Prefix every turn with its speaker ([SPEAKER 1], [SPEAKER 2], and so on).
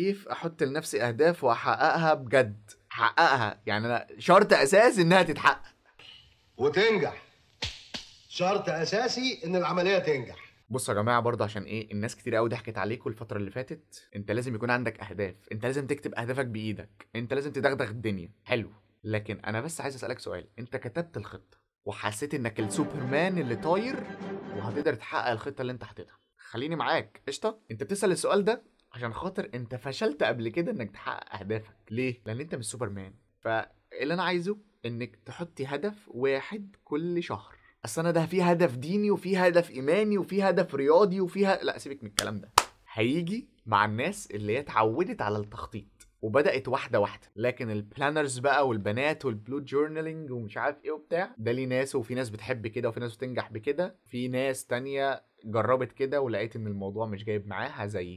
[SPEAKER 1] كيف احط لنفسي اهداف واحققها بجد احققها يعني انا شرط اساسي انها تتحقق وتنجح شرط اساسي ان العمليه تنجح بصوا يا جماعه برضه عشان ايه الناس كتير قوي ضحكت عليكم الفتره اللي فاتت انت لازم يكون عندك اهداف انت لازم تكتب اهدافك بايدك انت لازم تدغدغ الدنيا حلو لكن انا بس عايز اسالك سؤال انت كتبت الخطه وحسيت انك السوبرمان اللي طاير وهتقدر تحقق الخطه اللي انت حاططها خليني معاك قشطه انت بتسال السؤال ده عشان خاطر انت فشلت قبل كده انك تحقق اهدافك ليه لان انت مش سوبر مان فاللي انا عايزه انك تحطي هدف واحد كل شهر اصل انا ده في هدف ديني وفي هدف ايماني وفي هدف رياضي وفي ه... لا سيبك من الكلام ده هيجي مع الناس اللي هي اتعودت على التخطيط وبدات واحده واحده لكن البلانرز بقى والبنات والبلو جورنالينج ومش عارف ايه وبتاع ده ليه ناس وفي ناس بتحب كده وفي ناس بتنجح بكده في ناس تانية جربت كده ولقيت ان الموضوع مش جايب معاها زي